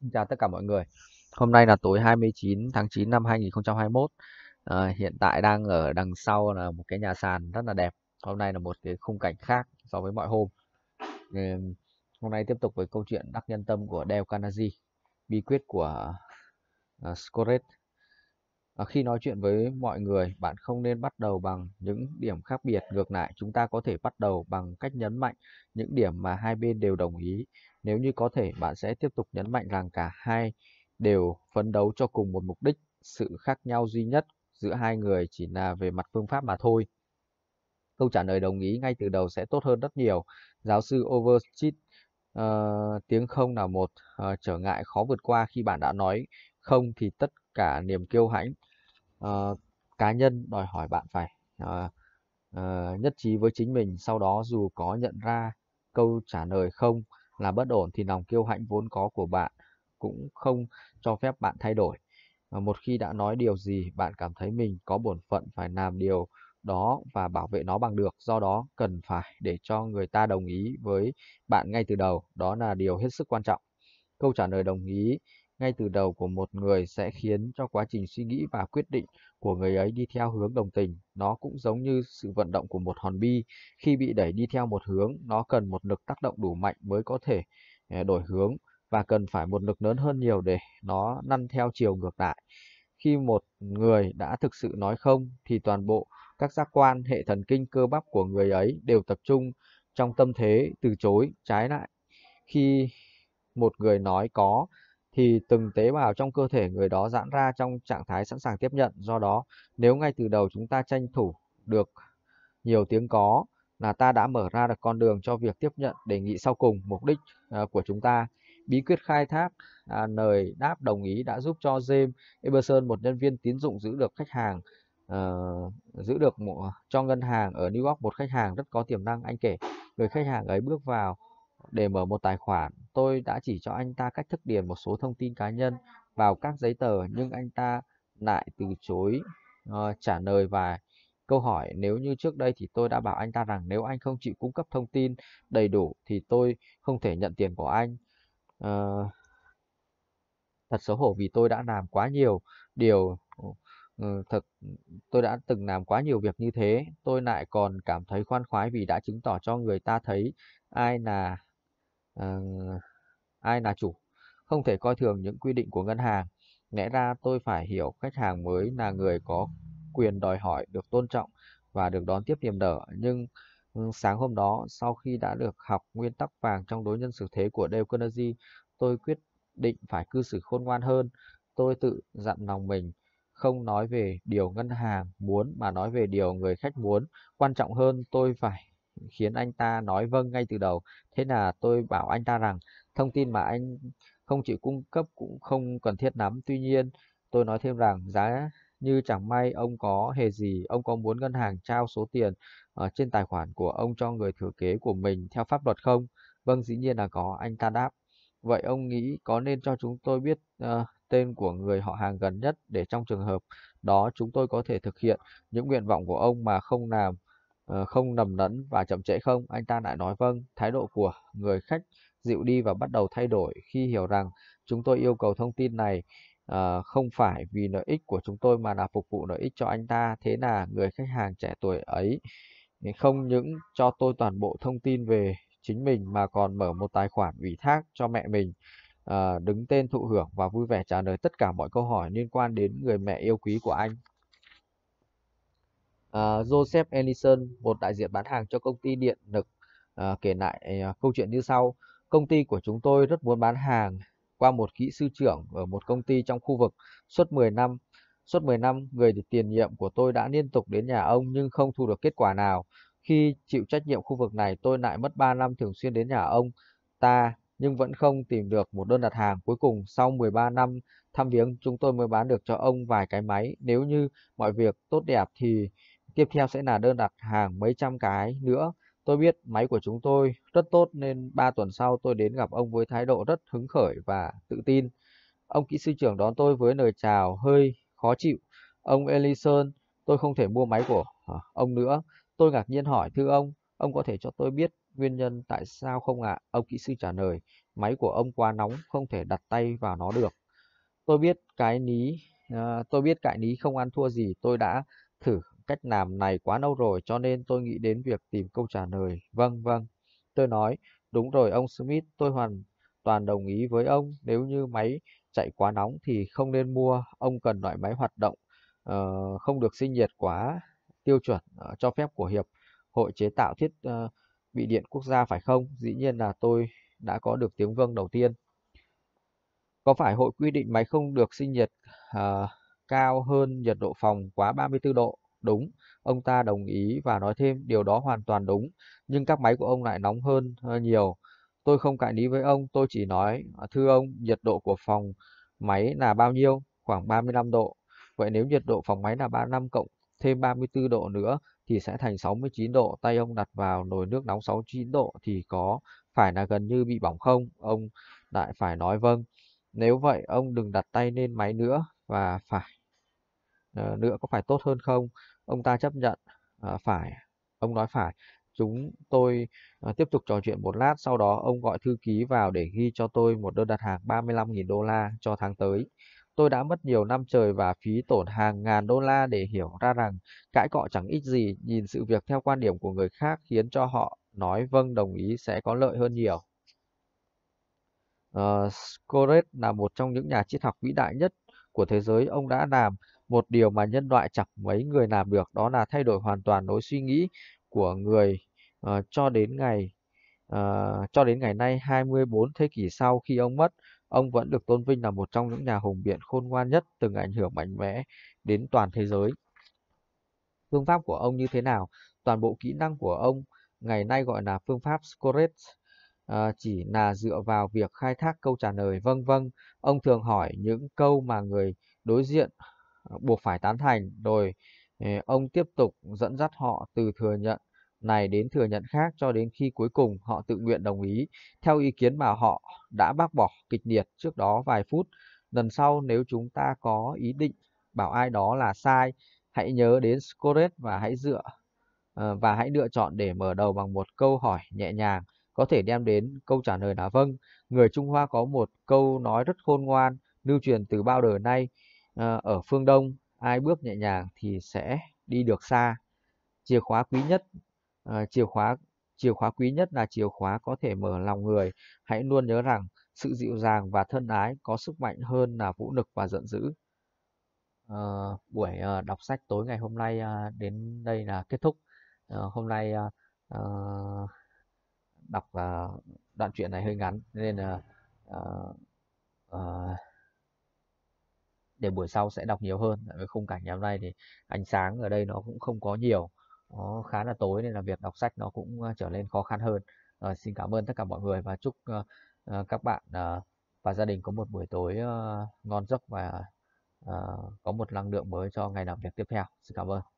Xin chào tất cả mọi người. Hôm nay là tối 29 tháng 9 năm 2021. À, ờ, hiện tại đang ở đằng sau là một cái nhà sàn rất là đẹp. Hôm nay là một cái khung cảnh khác so với mọi hôm. À, hôm nay tiếp tục với câu chuyện đắc nhân tâm của Del Carnegie, bí quyết của uh, ờ, Scoret à, khi nói chuyện với mọi người bạn không nên bắt đầu bằng những điểm khác biệt ngược lại chúng ta có thể bắt đầu bằng cách nhấn mạnh những điểm mà hai bên đều đồng ý nếu như có thể bạn sẽ tiếp tục nhấn mạnh rằng cả hai đều phấn đấu cho cùng một mục đích sự khác nhau duy nhất giữa hai người chỉ là về mặt phương pháp mà thôi câu trả lời đồng ý ngay từ đầu sẽ tốt hơn rất nhiều giáo sư overstreet uh, tiếng không là một uh, trở ngại khó vượt qua khi bạn đã nói không thì tất cả niềm kiêu hãnh Ờ, cá nhân đòi hỏi bạn phải uh, uh, nhất trí với chính mình sau đó dù có nhận ra câu trả lời không là bất ổn thì lòng kiêu hãnh vốn có của bạn cũng không cho phép bạn thay đổi uh, một khi đã nói điều gì bạn cảm thấy mình có bổn phận phải làm điều đó và bảo vệ nó bằng được do đó cần phải để cho người ta đồng ý với bạn ngay từ đầu đó là điều hết sức quan trọng câu trả lời đồng ý ngay từ đầu của một người sẽ khiến cho quá trình suy nghĩ và quyết định của người ấy đi theo hướng đồng tình. Nó cũng giống như sự vận động của một hòn bi, khi bị đẩy đi theo một hướng, nó cần một lực tác động đủ mạnh mới có thể ờ, đổi hướng và cần phải một lực lớn hơn nhiều để nó năn theo chiều ngược lại. Khi một người đã thực sự nói không thì toàn bộ các giác quan, hệ thần kinh cơ bắp của người ấy đều tập trung trong tâm thế từ chối, trái lại. Khi một người nói có thì từng tế bào trong cơ thể người đó giãn ra trong trạng thái sẵn sàng tiếp nhận. Do đó, nếu ngay từ đầu chúng ta tranh thủ được nhiều tiếng có là ta đã mở ra được con đường cho việc tiếp nhận đề nghị sau cùng mục đích à, của chúng ta. Bí quyết khai thác à, lời đáp đồng ý đã giúp cho James Eberson, một nhân viên tín dụng giữ được khách hàng uh, giữ được một, cho ngân hàng ở New York một khách hàng rất có tiềm năng anh kể người khách hàng ấy bước vào để mở một tài khoản, tôi đã chỉ cho anh ta cách thức điền một số thông tin cá nhân vào các giấy tờ nhưng anh ta lại từ chối uh, trả lời và câu hỏi nếu như trước đây thì tôi đã bảo anh ta rằng nếu anh không chịu cung cấp thông tin đầy đủ thì tôi không thể nhận tiền của anh. Uh, thật xấu hổ vì tôi đã làm quá nhiều điều ờ, thật tôi đã từng làm quá nhiều việc như thế tôi lại còn cảm thấy khoan khoái vì đã chứng tỏ cho người ta thấy ai là ai là chủ không thể coi thường những quy định của ngân hàng lẽ ra tôi phải hiểu khách hàng mới là người có quyền đòi hỏi được tôn trọng và được đón tiếp niềm nở nhưng ừ, sáng hôm đó sau khi đã được học nguyên tắc vàng trong đối nhân xử thế của Dale Carnegie tôi quyết định phải cư xử khôn ngoan hơn tôi tự dặn lòng mình không nói về điều ngân hàng muốn mà nói về điều người khách muốn quan trọng hơn tôi phải khiến anh ta nói vâng ngay từ đầu. Thế là tôi bảo anh ta rằng thông tin mà anh không chịu cung cấp cũng không cần thiết lắm. Tuy nhiên, tôi nói thêm rằng giá như chẳng may ông có hề gì, ông có muốn ngân hàng trao số tiền ở ờ, trên tài khoản của ông cho người thừa kế của mình theo pháp luật không? Vâng, dĩ nhiên là có, anh ta đáp. Vậy ông nghĩ có nên cho chúng tôi biết uh, tên của người họ hàng gần nhất để trong trường hợp đó chúng tôi có thể thực hiện những nguyện vọng của ông mà không làm Ờ, không nầm nẫn và chậm trễ không? Anh ta lại nói vâng, thái độ của người khách dịu đi và bắt đầu thay đổi khi hiểu rằng chúng tôi yêu cầu thông tin này uh, không phải vì lợi ích của chúng tôi mà là phục vụ lợi ích cho anh ta. Thế là người khách hàng trẻ tuổi ấy không những cho tôi toàn bộ thông tin về chính mình mà còn mở một tài khoản ủy thác cho mẹ mình uh, đứng tên thụ hưởng và vui vẻ trả lời tất cả mọi câu hỏi liên quan đến người mẹ yêu quý của anh. Ờ, Joseph Ellison, một đại diện bán hàng cho công ty điện lực, uh, kể lại uh, câu chuyện như sau. Công ty của chúng tôi rất muốn bán hàng qua một kỹ sư trưởng ở một công ty trong khu vực suốt 10 năm. Suốt 10 năm, người tiền nhiệm của tôi đã liên tục đến nhà ông nhưng không thu được kết quả nào. Khi chịu trách nhiệm khu vực này, tôi lại mất 3 năm thường xuyên đến nhà ông ta nhưng vẫn không tìm được một đơn đặt hàng. Cuối cùng, sau 13 năm thăm viếng, chúng tôi mới bán được cho ông vài cái máy. Nếu như mọi việc tốt đẹp thì Tiếp theo sẽ là đơn đặt hàng mấy trăm cái nữa. Tôi biết máy của chúng tôi rất tốt nên 3 tuần sau tôi đến gặp ông với thái độ rất hứng khởi và tự tin. Ông kỹ sư trưởng đón tôi với lời chào hơi khó chịu. Ông Ellison, tôi không thể mua máy của à, ông nữa. Tôi ngạc nhiên hỏi thưa ông, ông có thể cho tôi biết nguyên nhân tại sao không ạ? À? Ông kỹ sư trả lời, máy của ông quá nóng, không thể đặt tay vào nó được. Tôi biết cái ní, à, tôi biết cái ní không ăn thua gì, tôi đã thử cách làm này quá lâu rồi cho nên tôi nghĩ đến việc tìm câu trả lời. Vâng, vâng. Tôi nói, đúng rồi ông Smith, tôi hoàn toàn đồng ý với ông. Nếu như máy chạy quá nóng thì không nên mua. Ông cần loại máy hoạt động uh, không được sinh nhiệt quá tiêu chuẩn uh, cho phép của Hiệp hội chế tạo thiết uh, bị điện quốc gia phải không? Dĩ nhiên là tôi đã có được tiếng vâng đầu tiên. Có phải hội quy định máy không được sinh nhiệt uh, cao hơn nhiệt độ phòng quá 34 độ? đúng. Ông ta đồng ý và nói thêm điều đó hoàn toàn đúng, nhưng các máy của ông lại nóng hơn ờ, nhiều. Tôi không cãi lý với ông, tôi chỉ nói, à, thưa ông, nhiệt độ của phòng máy là bao nhiêu? Khoảng 35 độ. Vậy nếu nhiệt độ phòng máy là 35 cộng thêm 34 độ nữa thì sẽ thành 69 độ. Tay ông đặt vào nồi nước nóng 69 độ thì có phải là gần như bị bỏng không? Ông lại phải nói vâng. Nếu vậy ông đừng đặt tay lên máy nữa và phải nữa ờ, có phải tốt hơn không ông ta chấp nhận à, phải ông nói phải chúng tôi à, tiếp tục trò chuyện một lát sau đó ông gọi thư ký vào để ghi cho tôi một đơn đặt hàng 35.000 đô la cho tháng tới tôi đã mất nhiều năm trời và phí tổn hàng ngàn đô la để hiểu ra rằng cãi cọ chẳng ích gì nhìn sự việc theo quan điểm của người khác khiến cho họ nói vâng đồng ý sẽ có lợi hơn nhiều uh, Scoret là một trong những nhà triết học vĩ đại nhất của thế giới ông đã làm một điều mà nhân loại chẳng mấy người làm được đó là thay đổi hoàn toàn lối suy nghĩ của người uh, cho đến ngày uh, cho đến ngày nay 24 thế kỷ sau khi ông mất, ông vẫn được tôn vinh là một trong những nhà hùng biện khôn ngoan nhất từng ảnh hưởng mạnh mẽ đến toàn thế giới. Phương pháp của ông như thế nào? Toàn bộ kỹ năng của ông ngày nay gọi là phương pháp Scoret à, ờ, chỉ là dựa vào việc khai thác câu trả lời vân vân Ông thường hỏi những câu mà người đối diện buộc phải tán thành rồi ờ, ông tiếp tục dẫn dắt họ từ thừa nhận này đến thừa nhận khác cho đến khi cuối cùng họ tự nguyện đồng ý theo ý kiến mà họ đã bác bỏ kịch liệt trước đó vài phút lần sau nếu chúng ta có ý định bảo ai đó là sai hãy nhớ đến scoret và hãy dựa ờ, và hãy lựa chọn để mở đầu bằng một câu hỏi nhẹ nhàng có thể đem đến câu trả lời là vâng người trung hoa có một câu nói rất khôn ngoan lưu truyền từ bao đời nay Ờ, ở phương đông ai bước nhẹ nhàng thì sẽ đi được xa chìa khóa quý nhất ờ, chìa khóa chìa khóa quý nhất là chìa khóa có thể mở lòng người hãy luôn nhớ rằng sự dịu dàng và thân ái có sức mạnh hơn là vũ lực và giận dữ à, buổi đọc sách tối ngày hôm nay đến đây là kết thúc à, hôm nay à, đọc đoạn truyện này hơi ngắn nên là à, à, để buổi sau sẽ đọc nhiều hơn Với khung cảnh ngày hôm nay thì ánh sáng ở đây nó cũng không có nhiều nó khá là tối nên là việc đọc sách nó cũng ờ, trở nên khó khăn hơn à, xin cảm ơn tất cả mọi người và chúc ờ, các bạn và gia đình có một buổi tối ngon giấc và có một năng lượng mới cho ngày làm việc tiếp theo xin cảm ơn